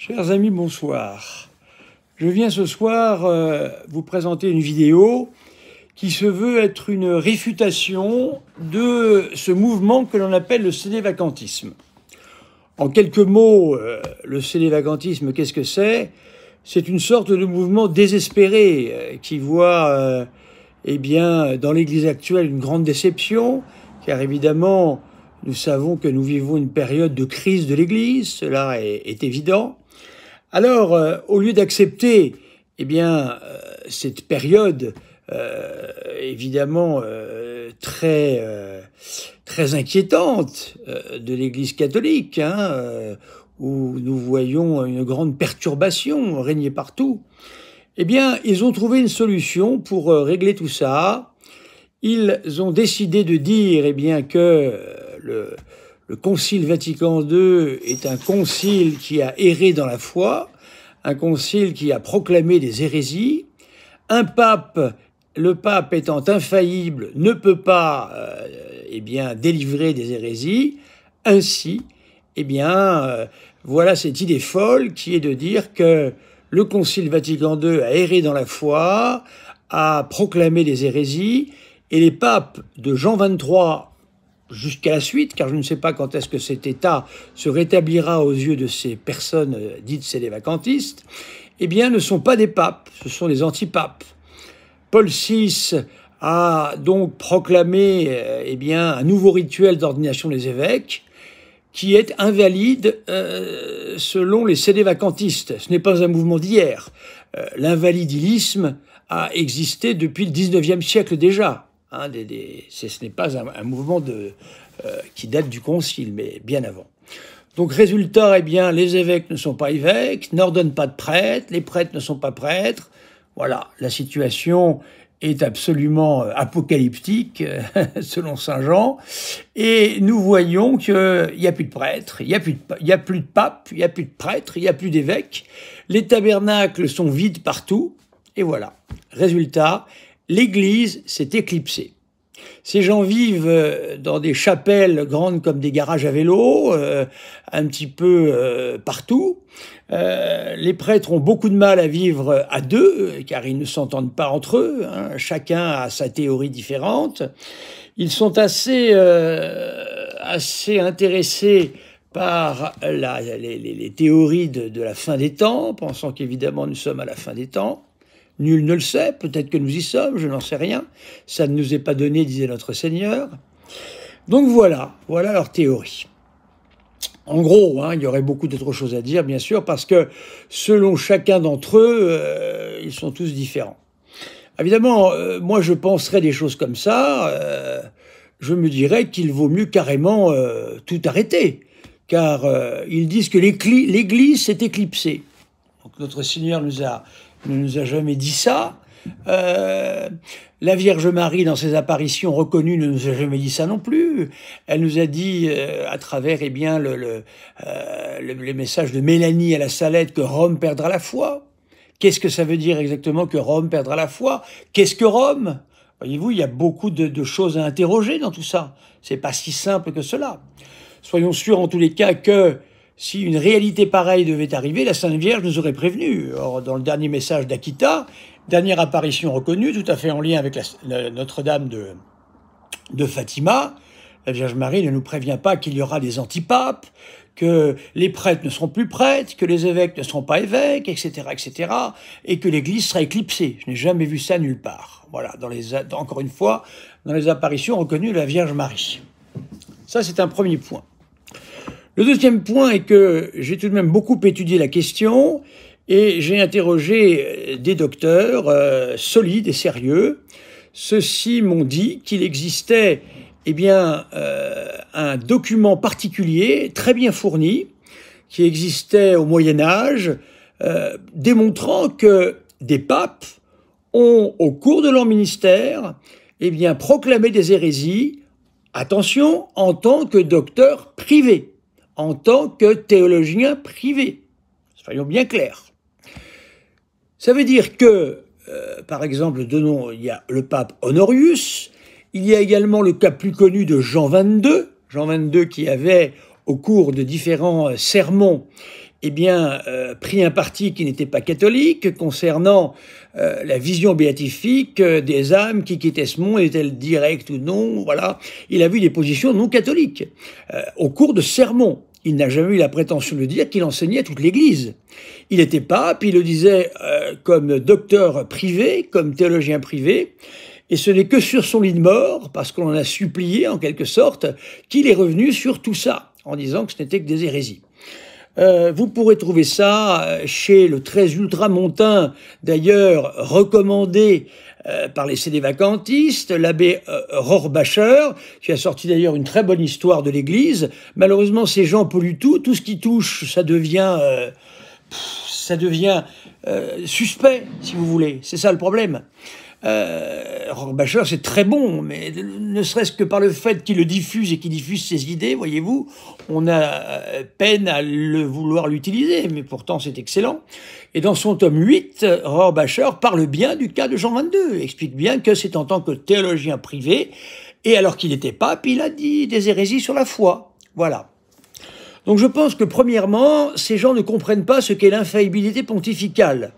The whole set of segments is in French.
Chers amis, bonsoir. Je viens ce soir euh, vous présenter une vidéo qui se veut être une réfutation de ce mouvement que l'on appelle le sénévacantisme. En quelques mots, euh, le cédé qu'est-ce que c'est C'est une sorte de mouvement désespéré euh, qui voit, eh bien, dans l'Église actuelle, une grande déception, car évidemment, nous savons que nous vivons une période de crise de l'Église, cela est évident. Alors, euh, au lieu d'accepter, eh bien, euh, cette période euh, évidemment très très inquiétante de l'Église catholique, hein, où nous voyons une grande perturbation régner partout, eh bien, ils ont trouvé une solution pour régler tout ça. Ils ont décidé de dire, eh bien, que le le Concile Vatican II est un concile qui a erré dans la foi, un concile qui a proclamé des hérésies. Un pape, le pape étant infaillible, ne peut pas euh, eh bien, délivrer des hérésies. Ainsi, eh bien, euh, voilà cette idée folle qui est de dire que le Concile Vatican II a erré dans la foi, a proclamé des hérésies, et les papes de Jean 23 jusqu'à la suite, car je ne sais pas quand est-ce que cet État se rétablira aux yeux de ces personnes euh, dites célévacantistes, eh bien ne sont pas des papes, ce sont des antipapes. Paul VI a donc proclamé euh, eh bien, un nouveau rituel d'ordination des évêques, qui est invalide euh, selon les cédévacantistes. Ce n'est pas un mouvement d'hier. L'invalidisme a existé depuis le 19e siècle déjà. Hein, ce n'est pas un, mouvement euh, qui date du concile, mais bien avant. Donc résultat, eh bien, les évêques ne sont pas évêques, n'ordonnent pas de prêtres, les prêtres ne sont pas prêtres. Voilà, la situation est absolument euh, apocalyptique, euh, selon Saint Jean, et nous voyons qu'il n'y a plus de prêtres, il n'y a, plus de, a plus de papes, il n'y a plus de prêtres, il n'y a plus d'évêques, les tabernacles sont vides partout, et voilà. Résultat, l'Église s'est éclipsée. Ces gens vivent euh, dans des chapelles grandes comme des garages à vélo, euh, un petit peu euh, partout. les prêtres ont beaucoup de mal à vivre à deux, car ils ne s'entendent pas entre eux. Hein. Chacun a sa théorie différente. Ils sont assez, assez intéressés par les, théories de la fin des temps, pensant qu'évidemment nous sommes à la fin des temps. Nul ne le sait, peut-être que nous y sommes, je n'en sais rien. Ça ne nous est pas donné, disait notre Seigneur. Donc voilà, voilà leur théorie. En gros, hein, il y aurait beaucoup d'autres choses à dire, bien sûr, parce que selon chacun d'entre eux, euh, ils sont tous différents. Évidemment, euh, moi je penserais des choses comme ça, euh, je me dirais qu'il vaut mieux carrément tout arrêter, car ils disent que l'Église s'est éclipsée. Donc notre Seigneur nous a ne nous a jamais dit ça. Euh, la Vierge Marie, dans ses apparitions reconnues, ne nous a jamais dit ça non plus. Elle nous a dit, euh, à travers et eh bien, le, le, euh, les messages de Mélanie à la Salette, que Rome perdra la foi. Qu'est-ce que ça veut dire exactement que Rome perdra la foi Qu'est-ce que Rome Voyez-vous, il y a beaucoup de, de, choses à interroger dans tout ça. C'est pas si simple que cela. Soyons sûrs en tous les cas que si une réalité pareille devait arriver, la Sainte Vierge nous aurait prévenu. Or, dans le dernier message d'Akita, dernière apparition reconnue, tout à fait en lien avec Notre-Dame de, Fatima, la Vierge Marie ne nous prévient pas qu'il y aura des antipapes, que les prêtres ne seront plus prêtres, que les évêques ne seront pas évêques, etc., etc., et que l'Église sera éclipsée. Je n'ai jamais vu ça nulle part. Voilà, encore une fois, dans les apparitions reconnues de la Vierge Marie. Ça, c'est un premier point. Le deuxième point est que j'ai tout de même beaucoup étudié la question et j'ai interrogé euh, des docteurs euh, solides et sérieux. Ceux-ci m'ont dit qu'il existait eh bien, euh, un document particulier, très bien fourni, qui existait au Moyen Âge, démontrant que des papes ont, au cours de leur ministère, eh bien, proclamé des hérésies, attention, en tant que docteurs privés en tant que théologien privé. Soyons bien clairs. Ça veut dire que, euh, par exemple, de nom, il y a le pape Honorius, il y a également le cas plus connu de Jean XXII, Jean XXII qui avait, au cours de différents euh, sermons, eh bien, euh, pris un parti qui n'était pas catholique concernant la vision béatifique des âmes qui quittaient ce monde, est-elle directe ou non Voilà, il a vu des positions non catholiques au cours de sermons. Il n'a jamais eu la prétention de dire qu'il enseignait toute l'Église. Il était pape, il le disait euh, comme docteur privé, comme théologien privé, et ce n'est que sur son lit de mort, parce qu'on en a supplié en quelque sorte, qu'il est revenu sur tout ça, en disant que ce n'était que des hérésies. Euh, vous pourrez trouver ça euh, chez le très ultramontain, d'ailleurs recommandé euh, par les Vacantistes, l'abbé euh, Rohrbacher, qui a sorti d'ailleurs une très bonne histoire de l'Église. Malheureusement, ces gens polluent tout, tout ce qui touche, ça devient, euh, ça devient suspect, si vous voulez. C'est ça le problème. Euh, c'est très bon, mais ne serait-ce que par le fait qu'il le diffuse et qu'il diffuse ses idées, voyez-vous, on a euh, peine à le vouloir l'utiliser, mais pourtant c'est excellent. Et dans son tome 8, Rohrbacher parle bien du cas de Jean 22, explique bien que c'est en tant que théologien privé, et alors qu'il était pape, il a dit des hérésies sur la foi. Voilà. Donc je pense que premièrement, ces gens ne comprennent pas ce qu'est l'infaillibilité pontificale.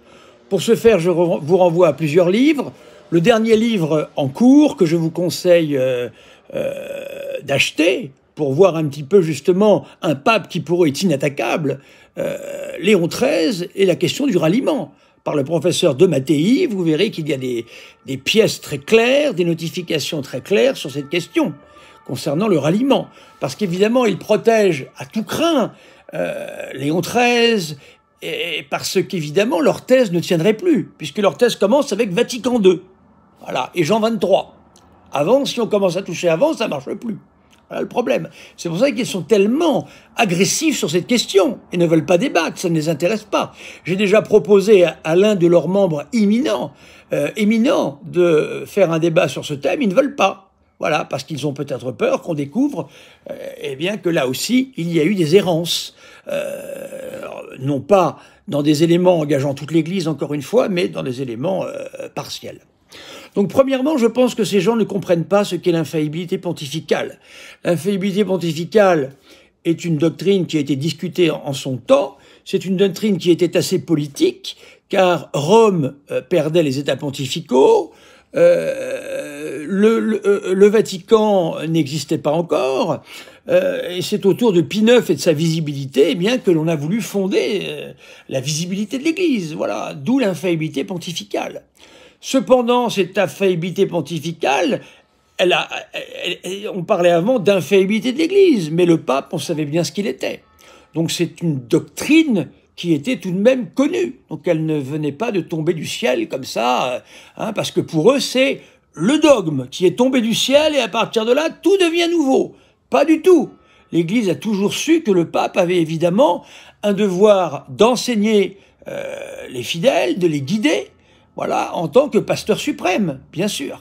Pour ce faire, je vous renvoie à plusieurs livres. Le dernier livre en cours que je vous conseille euh, euh, d'acheter pour voir un petit peu justement un pape qui pour être inattaquable, euh, Léon XIII et la question du ralliement par le professeur de Mattei, vous verrez qu'il y a des, pièces très claires, des notifications très claires sur cette question concernant le ralliement. Parce qu'évidemment, il protège à tout craint Léon XIII, et parce qu'évidemment, leur thèse ne tiendrait plus, puisque leur thèse commence avec Vatican II. Voilà. Et Jean 23. Avant, si on commence à toucher avant, ça ne marche plus. Voilà le problème. C'est pour ça qu'ils sont tellement agressifs sur cette question et ne veulent pas débattre, ça ne les intéresse pas. J'ai déjà proposé à, l'un de leurs membres éminents, euh, éminents de faire un débat sur ce thème, ils ne veulent pas. Voilà, parce qu'ils ont peut-être peur qu'on découvre euh, eh bien que là aussi, il y a eu des errances. Euh, non pas dans des éléments engageant toute l'Église, encore une fois, mais dans des éléments euh, partiels. Donc premièrement, je pense que ces gens ne comprennent pas ce qu'est l'infaillibilité pontificale. L'infaillibilité pontificale est une doctrine qui a été discutée en son temps, c'est une doctrine qui était assez politique, car Rome euh, perdait les États pontificaux, euh, euh, le, Vatican n'existait pas encore, et c'est autour de Pie IX et de sa visibilité eh bien que l'on a voulu fonder la visibilité de l'Église, voilà, d'où l'infaillibilité pontificale. Cependant, cette infaillibilité pontificale, elle on parlait avant d'infaillibilité de l'Église, mais le pape, on savait bien ce qu'il était. Donc c'est une doctrine qui était tout de même connue. Donc elle ne venait pas de tomber du ciel comme ça, euh, hein, parce que pour eux, c'est le dogme qui est tombé du ciel et à partir de là, tout devient nouveau. Pas du tout. L'Église a toujours su que le pape avait évidemment un devoir d'enseigner euh, les fidèles, de les guider, voilà, en tant que pasteur suprême, bien sûr.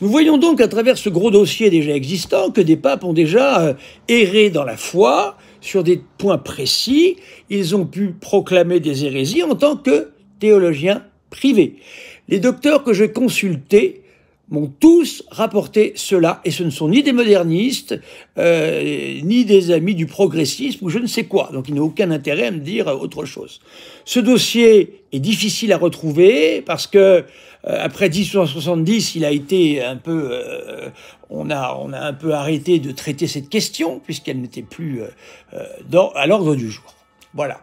Nous voyons donc à travers ce gros dossier déjà existant que des papes ont déjà euh, erré dans la foi sur des points précis. Ils ont pu proclamer des hérésies en tant que théologiens privés. Les docteurs que j'ai consultés m'ont tous rapporté cela, et ce ne sont ni des modernistes, euh, ni des amis du progressisme, ou je ne sais quoi. Donc il n'a aucun intérêt à me dire autre chose. Ce dossier est difficile à retrouver, parce que euh, après 1870, il a été un peu... Euh, on, a, on a un peu arrêté de traiter cette question, puisqu'elle n'était plus dans, à l'ordre du jour. Voilà.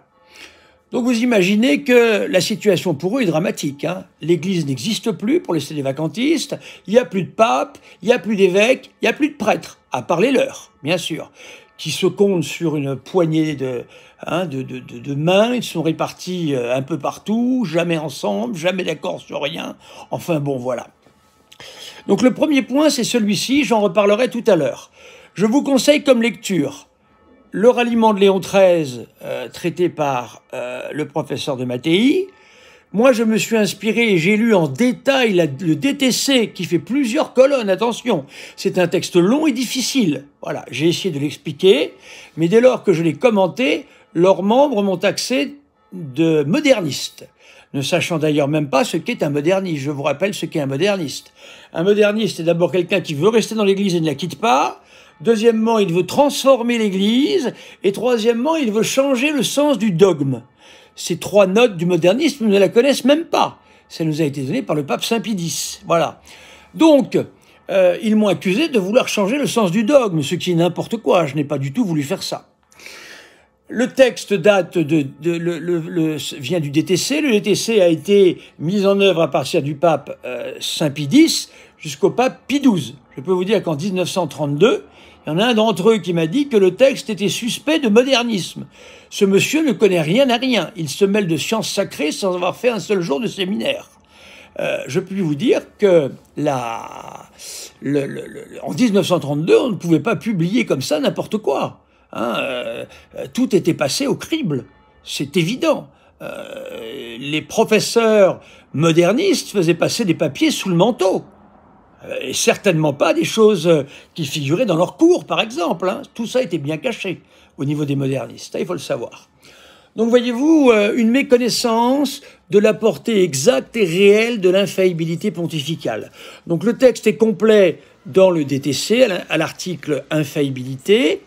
Donc vous imaginez que la situation pour eux est dramatique. Hein. L'Église n'existe plus pour laisser les vacantistes, il n'y a plus de pape, il n'y a plus d'évêques, il n'y a plus de prêtres, à part les leurs, bien sûr, qui se comptent sur une poignée de hein, mains, ils sont répartis euh, un peu partout, jamais ensemble, jamais d'accord sur rien, enfin bon voilà. Donc le premier point c'est celui-ci, j'en reparlerai tout à l'heure. Je vous conseille comme lecture le ralliement de Léon XIII euh, traité par euh, le professeur de Mattei. Moi, je me suis inspiré et j'ai lu en détail le DTC qui fait plusieurs colonnes. Attention, c'est un texte long et difficile. Voilà, j'ai essayé de l'expliquer, mais dès lors que je l'ai commenté, leurs membres m'ont taxé de moderniste, ne sachant d'ailleurs même pas ce qu'est un moderniste. Je vous rappelle ce qu'est un moderniste. Un moderniste est d'abord quelqu'un qui veut rester dans l'Église et ne la quitte pas, Deuxièmement, il veut transformer l'Église. Et troisièmement, il veut changer le sens du dogme. Ces trois notes du modernisme, nous ne la connaissent même pas. Ça nous a été donné par le pape Saint Pie X. Voilà. Donc, euh, ils m'ont accusé de vouloir changer le sens du dogme, ce qui est n'importe quoi. Je n'ai pas du tout voulu faire ça. Le texte date de, vient du DTC. Le DTC a été mis en œuvre à partir du pape euh, Saint Pie X jusqu'au pape Pie XII. Je peux vous dire qu'en 1932, il y en a un d'entre eux qui m'a dit que le texte était suspect de modernisme. Ce monsieur ne connaît rien à rien. Il se mêle de sciences sacrées sans avoir fait un seul jour de séminaire. Euh, je puis vous dire que là en 1932, on ne pouvait pas publier comme ça n'importe quoi. Hein. Euh, euh, tout était passé au crible. C'est évident. les professeurs modernistes faisaient passer des papiers sous le manteau. Euh, et certainement pas des choses euh, qui figuraient dans leur cours, par exemple. Hein. Tout ça était bien caché au niveau des modernistes, hein, il faut le savoir. Donc voyez-vous, euh, une méconnaissance de la portée exacte et réelle de l'infaillibilité pontificale. Donc le texte est complet dans le DTC, à l'article infaillibilité,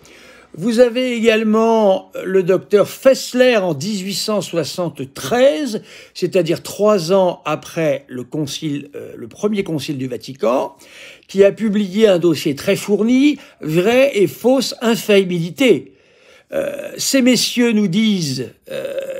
vous avez également euh, le docteur Fessler en 1873, c'est-à-dire trois ans après le, concile, euh, le premier concile du Vatican, qui a publié un dossier très fourni, vraie et fausse infaillibilité. Euh, ces messieurs nous disent,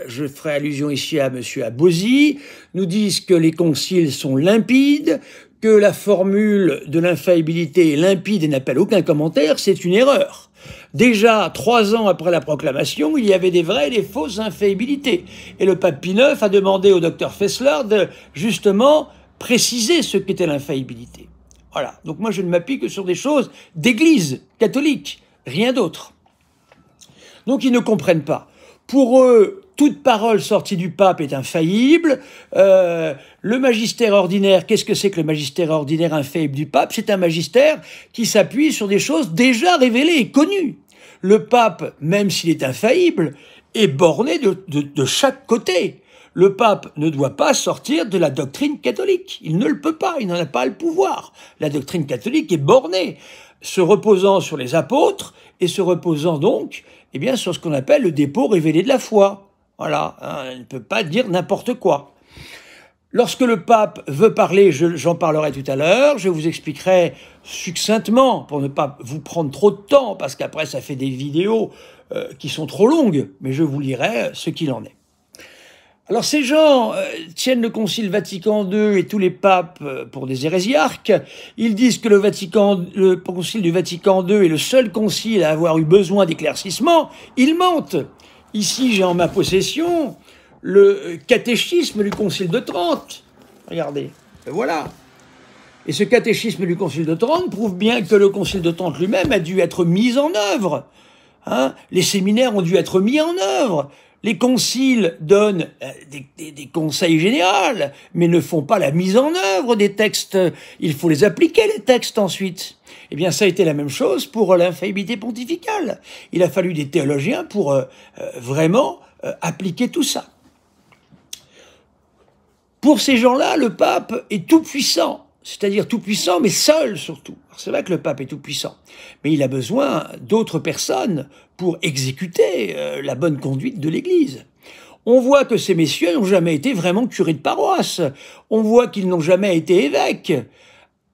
je ferai allusion ici à M. Abosi, nous disent que les conciles sont limpides, que la formule de l'infaillibilité est limpide et n'appelle aucun commentaire, c'est une erreur. Déjà, trois ans après la proclamation, il y avait des vraies et des fausses infaillibilités. Et le pape Pie IX a demandé au docteur Fessler de, justement, préciser ce qu'était l'infaillibilité. Voilà. Donc moi, je ne m'appuie que sur des choses d'église catholique, rien d'autre. Donc ils ne comprennent pas. Pour eux, toute parole sortie du pape est infaillible. Euh, le magistère ordinaire, qu'est-ce que c'est que le magistère ordinaire infaillible du pape C'est un magistère qui s'appuie sur des choses déjà révélées et connues. Le pape, même s'il est infaillible, est borné de, de chaque côté. Le pape ne doit pas sortir de la doctrine catholique. Il ne le peut pas, il n'en a pas le pouvoir. La doctrine catholique est bornée, se reposant sur les apôtres et se reposant donc eh bien, sur ce qu'on appelle le dépôt révélé de la foi. Voilà, il hein, ne peut pas dire n'importe quoi. Lorsque le pape veut parler, j'en parlerai tout à l'heure, je vous expliquerai succinctement pour ne pas vous prendre trop de temps, parce qu'après ça fait des vidéos euh, qui sont trop longues, mais je vous lirai euh, ce qu'il en est. Alors ces gens euh, tiennent le Concile Vatican II et tous les papes pour des hérésiarques. Ils disent que le, Vatican, le Concile du Vatican II est le seul concile à avoir eu besoin d'éclaircissement. Ils mentent. Ici, j'ai en ma possession le catéchisme du Concile de Trente. Regardez, voilà. Et ce catéchisme du Concile de Trente prouve bien que le Concile de Trente lui-même a dû être mis en œuvre. Hein. les séminaires ont dû être mis en œuvre. Les conciles donnent euh, des, conseils généraux, mais ne font pas la mise en œuvre des textes. Il faut les appliquer, les textes, ensuite. Eh bien, ça a été la même chose pour euh, l'infaillibilité pontificale. Il a fallu des théologiens pour euh, vraiment appliquer tout ça. Pour ces gens-là, le pape est tout puissant c'est-à-dire tout-puissant, mais seul surtout. C'est vrai que le pape est tout-puissant, mais il a besoin d'autres personnes pour exécuter euh, la bonne conduite de l'Église. On voit que ces messieurs n'ont jamais été vraiment curés de paroisse, on voit qu'ils n'ont jamais été évêques.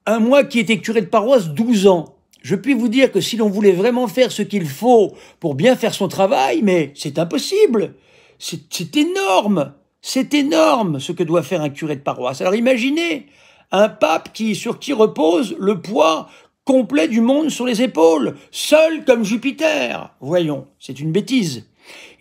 Un moi qui était curé de paroisse 12 ans, je puis vous dire que si l'on voulait vraiment faire ce qu'il faut pour bien faire son travail, mais c'est impossible. C'est énorme. C'est énorme ce que doit faire un curé de paroisse. Alors imaginez un pape qui, sur qui repose le poids complet du monde sur les épaules, seul comme Jupiter. Voyons, c'est une bêtise.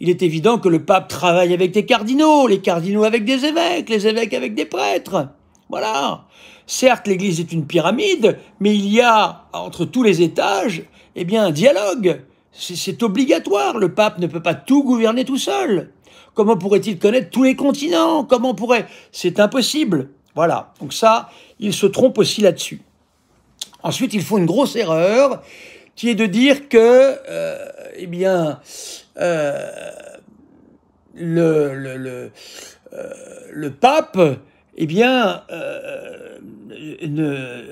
Il est évident que le pape travaille avec des cardinaux, les cardinaux avec des évêques, les évêques avec des prêtres. Voilà. Certes, l'Église est une pyramide, mais il y a, entre tous les étages, eh bien, un dialogue. C'est obligatoire, le pape ne peut pas tout gouverner tout seul. Comment pourrait-il connaître tous les continents Comment pourrait... C'est impossible. Voilà, donc ça, il se trompe aussi là-dessus. Ensuite, il font une grosse erreur qui est de dire que, euh, eh bien, euh, euh, le, pape, eh bien, ne,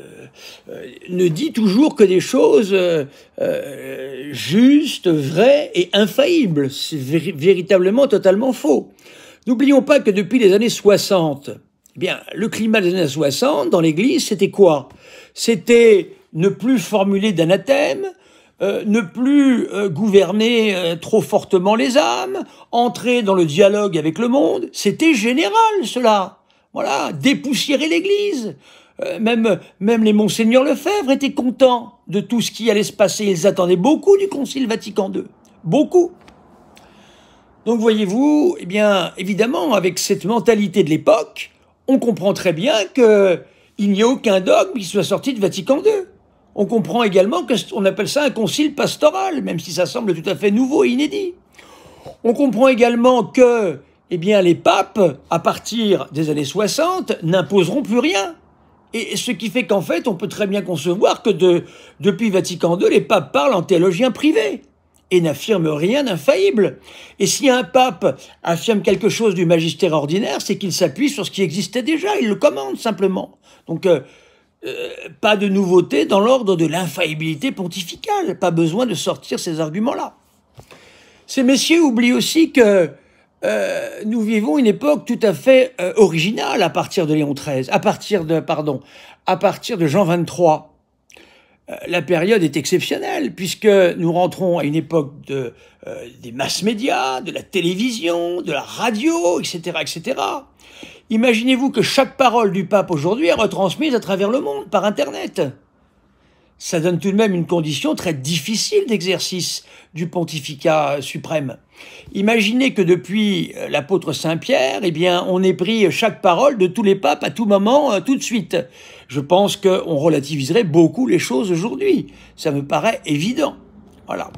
ne, dit toujours que des choses justes, vraies et infaillibles. C'est véritablement totalement faux. N'oublions pas que depuis les années 60, bien, le climat des années 60 dans l'Église, c'était quoi C'était ne plus formuler d'anathème, euh, ne plus euh, gouverner euh, trop fortement les âmes, entrer dans le dialogue avec le monde. C'était général cela. Voilà, dépoussiérer l'Église. même, même les monseigneurs Lefebvre étaient contents de tout ce qui allait se passer. Ils attendaient beaucoup du Concile Vatican II. Beaucoup. Donc voyez-vous, eh bien évidemment, avec cette mentalité de l'époque, on comprend très bien qu'il n'y a aucun dogme qui soit sorti de Vatican II. On comprend également qu'on appelle ça un concile pastoral, même si ça semble tout à fait nouveau et inédit. On comprend également que eh bien, les papes, à partir des années 60, n'imposeront plus rien. Et ce qui fait qu'en fait, on peut très bien concevoir que depuis Vatican II, les papes parlent en théologien privé et n'affirme rien d'infaillible. Et si un pape affirme quelque chose du magistère ordinaire, c'est qu'il s'appuie sur ce qui existait déjà, il le commande simplement. Donc, euh, euh, pas de nouveauté dans l'ordre de l'infaillibilité pontificale, pas besoin de sortir ces arguments-là. Ces messieurs oublient aussi que euh, nous vivons une époque tout à fait originale à partir de Léon XIII, à partir de, pardon, à partir de Jean XXIII. Euh, la période est exceptionnelle, puisque nous rentrons à une époque de, euh, des mass médias, de la télévision, de la radio, etc. etc. Imaginez-vous que chaque parole du pape aujourd'hui est retransmise à travers le monde par Internet ça donne tout de même une condition très difficile d'exercice du pontificat suprême. Imaginez que depuis euh, l'apôtre Saint-Pierre, eh bien, on ait pris chaque parole de tous les papes à tout moment, euh, tout de suite. Je pense qu'on relativiserait beaucoup les choses aujourd'hui. Ça me paraît évident. Voilà.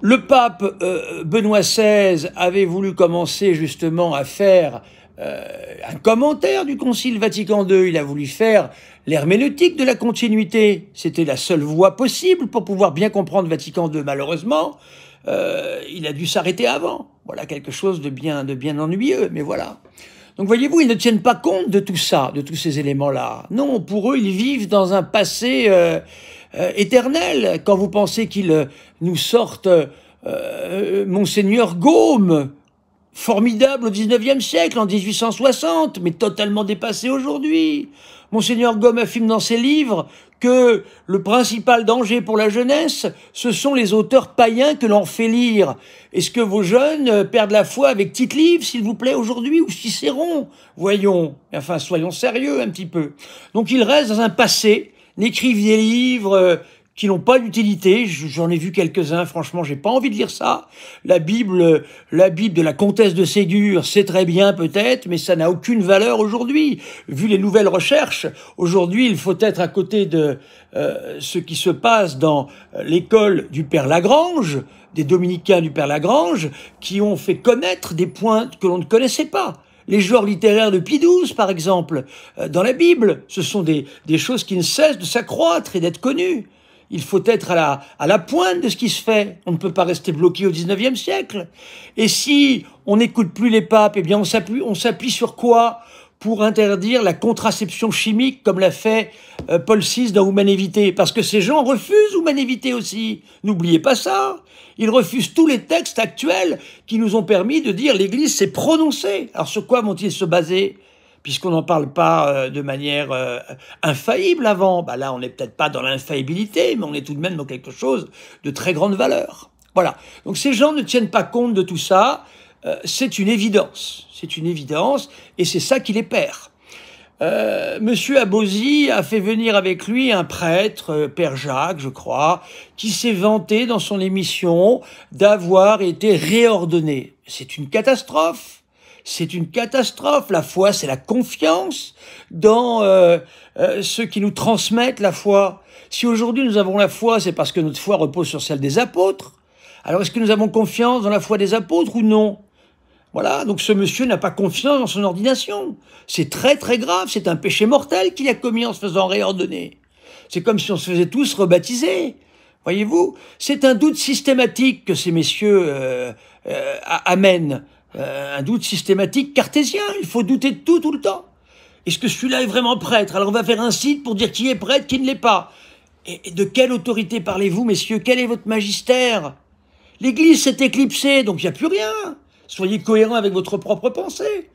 Le pape euh, Benoît XVI avait voulu commencer justement à faire euh, un commentaire du Concile Vatican II. Il a voulu faire l'herméneutique de la continuité. C'était la seule voie possible pour pouvoir bien comprendre Vatican II. Malheureusement, euh, il a dû s'arrêter avant. Voilà quelque chose de bien, de bien ennuyeux, mais voilà. Donc voyez-vous, ils ne tiennent pas compte de tout ça, de tous ces éléments-là. Non, pour eux, ils vivent dans un passé euh, éternel. Quand vous pensez qu'ils nous sortent Monseigneur Gaume, formidable au XIXe siècle, en 1860, mais totalement dépassé aujourd'hui. Monseigneur Gomme affirme dans ses livres que le principal danger pour la jeunesse, ce sont les auteurs païens que l'on fait lire. Est-ce que vos jeunes perdent la foi avec tite livre, s'il vous plaît, aujourd'hui, ou Cicéron Voyons. Enfin, soyons sérieux un petit peu. Donc, il reste dans un passé, n'écrivent des livres euh, qui n'ont pas d'utilité. J'en ai vu quelques-uns. Franchement, j'ai pas envie de lire ça. La Bible, la Bible de la comtesse de Ségur, c'est très bien peut-être, mais ça n'a aucune valeur aujourd'hui. Vu les nouvelles recherches, aujourd'hui, il faut être à côté de euh, ce qui se passe dans l'école du Père Lagrange, des dominicains du Père Lagrange, qui ont fait connaître des points que l'on ne connaissait pas les genres littéraires de Pie XII, par exemple, euh, dans la Bible, ce sont des, des choses qui ne cessent de s'accroître et d'être connues. Il faut être à la, pointe de ce qui se fait. On ne peut pas rester bloqué au 19e siècle. Et si on n'écoute plus les papes, eh bien on s'appuie, on s'appuie sur quoi pour interdire la contraception chimique comme l'a fait euh, Paul VI dans Humanévité. Parce que ces gens refusent Humanévité aussi. N'oubliez pas ça. Ils refusent tous les textes actuels qui nous ont permis de dire l'Église s'est prononcée. Alors sur quoi vont-ils se baser puisqu'on n'en parle pas euh, de manière euh, infaillible avant. Bah là, on n'est peut-être pas dans l'infaillibilité, mais on est tout de même dans quelque chose de très grande valeur. Voilà. Donc ces gens ne tiennent pas compte de tout ça. Euh, c'est une évidence. C'est une évidence, et c'est ça qui les perd. Euh, Monsieur Abosi a fait venir avec lui un prêtre, Père Jacques, je crois, qui s'est vanté dans son émission d'avoir été réordonné. C'est une catastrophe c'est une catastrophe. La foi, c'est la confiance dans euh, euh ceux qui nous transmettent la foi. Si aujourd'hui nous avons la foi, c'est parce que notre foi repose sur celle des apôtres. Alors est-ce que nous avons confiance dans la foi des apôtres ou non voilà, donc ce monsieur n'a pas confiance dans son ordination. C'est très très grave, c'est un péché mortel qu'il a commis en se faisant réordonner. C'est comme si on se faisait tous rebaptiser. Voyez-vous, c'est un doute systématique que ces messieurs euh, euh, amènent. Euh, un doute systématique cartésien. Il faut douter de tout tout le temps. Est-ce que celui-là est vraiment prêtre Alors on va faire un site pour dire qui est prêtre, qui ne l'est pas. Et de quelle autorité parlez-vous, messieurs Quel est votre magistère L'Église s'est éclipsée, donc il n'y a plus rien. Soyez cohérent avec votre propre pensée.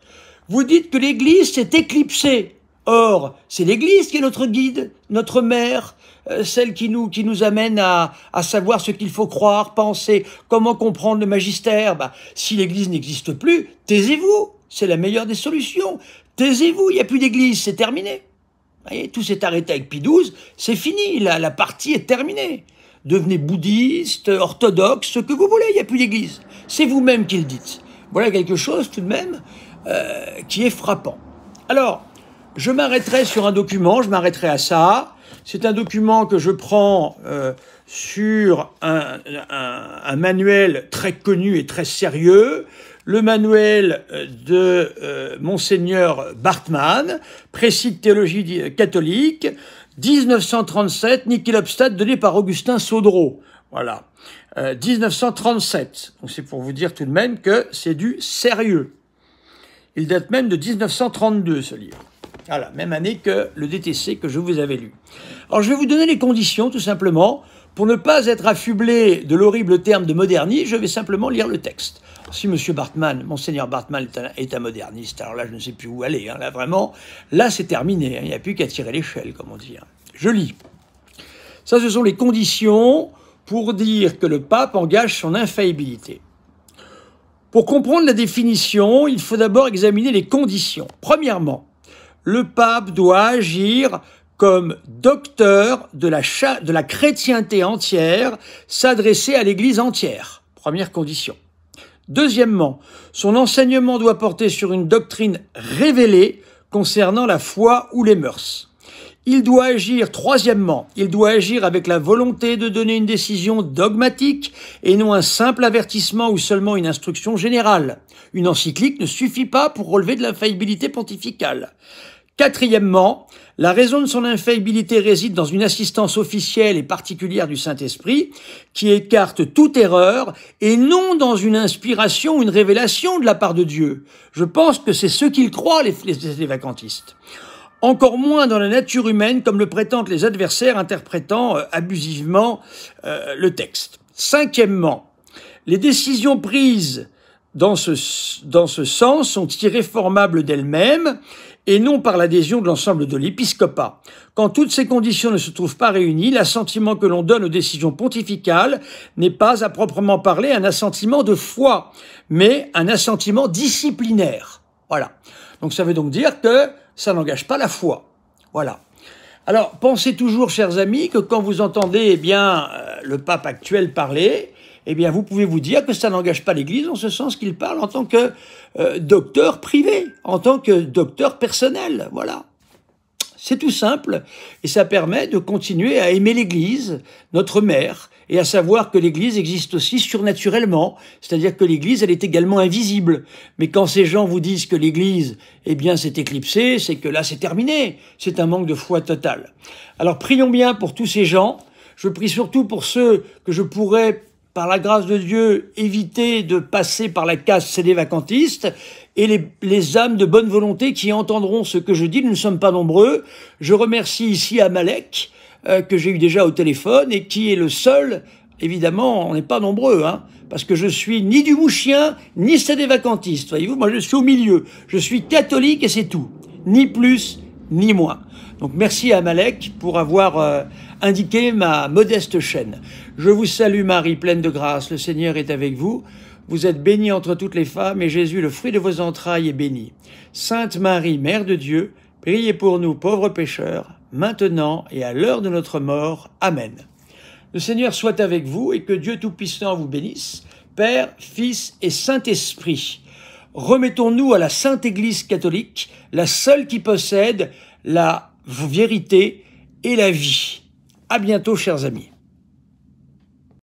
Vous dites que l'Église s'est éclipsée. Or, c'est l'Église qui est notre guide, notre mère, euh, celle qui nous, qui nous amène à, savoir ce qu'il faut croire, penser, comment comprendre le magistère. Bah, si l'Église n'existe plus, taisez-vous, c'est la meilleure des solutions. Taisez-vous, il n'y a plus d'Église, c'est terminé. Vous voyez, tout s'est arrêté avec Pie XII, c'est fini, la, partie est terminée. Devenez bouddhiste, orthodoxe, ce que vous voulez, il n'y a plus d'Église. C'est vous-même qui le dites. Voilà quelque chose tout de même euh, qui est frappant. Alors, je m'arrêterai sur un document, je m'arrêterai à ça. C'est un document que je prends euh, sur un, manuel très connu et très sérieux, le manuel euh, de euh, monseigneur Bartmann, précis de théologie catholique, 1937, Nikhilobstadt, donné par Augustin Saudreau. Voilà. 1937. Donc c'est pour vous dire tout de même que c'est du sérieux. Il date même de 1932, ce livre. Voilà, ah, même année que le DTC que je vous avais lu. Alors je vais vous donner les conditions tout simplement. Pour ne pas être affublé de l'horrible terme de modernisme, je vais simplement lire le texte. Si M. Bartman, Monseigneur Bartman est un, moderniste, alors là je ne sais plus où aller, hein, là vraiment, là c'est terminé, hein, il n'y a plus qu'à tirer l'échelle, comme on dit. Hein. Je lis. Ça, ce sont les conditions pour dire que le pape engage son infaillibilité. Pour comprendre la définition, il faut d'abord examiner les conditions. Premièrement, le pape doit agir comme docteur de la, chrétienté entière, s'adresser à l'Église entière. Première condition. Deuxièmement, son enseignement doit porter sur une doctrine révélée concernant la foi ou les mœurs. Il doit agir, troisièmement, il doit agir avec la volonté de donner une décision dogmatique et non un simple avertissement ou seulement une instruction générale. Une encyclique ne suffit pas pour relever de l'infaillibilité pontificale. Quatrièmement, la raison de son infaillibilité réside dans une assistance officielle et particulière du Saint-Esprit qui écarte toute erreur et non dans une inspiration ou une révélation de la part de Dieu. Je pense que c'est ce qu'ils croient, les, vacantistes encore moins dans la nature humaine, comme le prétendent les adversaires interprétant euh, abusivement euh, le texte. Cinquièmement, les décisions prises dans ce, dans ce sens sont irréformables d'elles-mêmes et non par l'adhésion de l'ensemble de l'épiscopat. Quand toutes ces conditions ne se trouvent pas réunies, l'assentiment que l'on donne aux décisions pontificales n'est pas à proprement parler un assentiment de foi, mais un assentiment disciplinaire. Voilà. Donc ça veut donc dire que ça n'engage pas la foi. Voilà. Alors, pensez toujours, chers amis, que quand vous entendez, eh bien, le pape actuel parlait, eh bien vous pouvez vous dire que ça n'engage pas l'Église en ce sens qu'il parle en tant que euh, docteur privé, en tant que docteur personnel, voilà. C'est tout simple et ça permet de continuer à aimer l'Église, notre mère, et à savoir que l'Église existe aussi surnaturellement, c'est-à-dire que l'Église, elle est également invisible. Mais quand ces gens vous disent que l'Église, eh bien, s'est éclipsée, c'est que là, c'est terminé. C'est un manque de foi total. Alors prions bien pour tous ces gens je prie surtout pour ceux que je pourrais, par la grâce de Dieu, éviter de passer par la casse des vacantistes et les, âmes de bonne volonté qui entendront ce que je dis. Nous ne sommes pas nombreux. Je remercie ici Amalek, euh, que j'ai eu déjà au téléphone et qui est le seul évidemment, on n'est pas nombreux, hein, parce que je suis ni du mouchien, ni cédé-vacantiste, voyez-vous, moi je suis au milieu, je suis catholique et c'est tout, ni plus, ni moins. Donc merci à Malek pour avoir euh, indiqué ma modeste chaîne. Je vous salue Marie, pleine de grâce, le Seigneur est avec vous. Vous êtes bénie entre toutes les femmes, et Jésus, le fruit de vos entrailles, est béni. Sainte Marie, Mère de Dieu, priez pour nous pauvres pécheurs, maintenant et à l'heure de notre mort. Amen. Le Seigneur soit avec vous, et que Dieu Tout-Puissant vous bénisse, Père, Fils et Saint-Esprit. Remettons-nous à la Sainte Église catholique, la seule qui possède la vos vérités et la vie. À bientôt, chers amis.